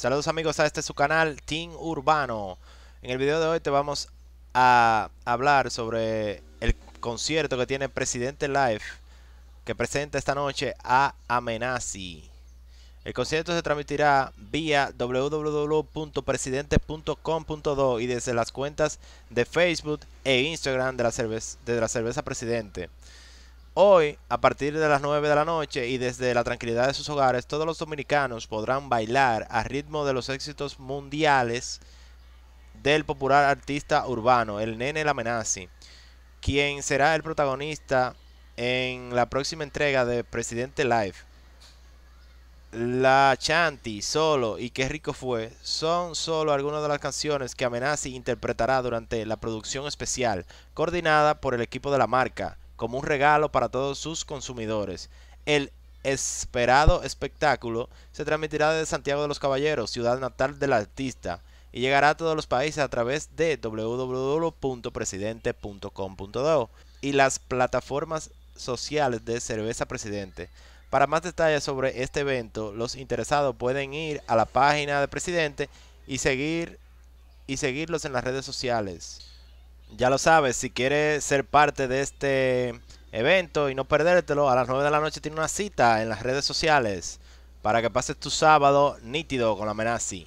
Saludos amigos a este su canal Team Urbano. En el video de hoy te vamos a hablar sobre el concierto que tiene Presidente Live que presenta esta noche a Amenazi. El concierto se transmitirá vía www.presidente.com.do y desde las cuentas de Facebook e Instagram de la, de la cerveza Presidente. Hoy, a partir de las 9 de la noche y desde la tranquilidad de sus hogares, todos los dominicanos podrán bailar a ritmo de los éxitos mundiales del popular artista urbano, el Nene Lamenazzi, quien será el protagonista en la próxima entrega de Presidente Live. La Chanti, Solo y Qué Rico Fue son solo algunas de las canciones que Amenazi interpretará durante la producción especial, coordinada por el equipo de la marca como un regalo para todos sus consumidores. El esperado espectáculo se transmitirá desde Santiago de los Caballeros, ciudad natal del artista, y llegará a todos los países a través de www.presidente.com.do y las plataformas sociales de Cerveza Presidente. Para más detalles sobre este evento, los interesados pueden ir a la página de Presidente y seguir y seguirlos en las redes sociales ya lo sabes, si quieres ser parte de este evento y no perdértelo, a las 9 de la noche tiene una cita en las redes sociales para que pases tu sábado nítido con la Menazi.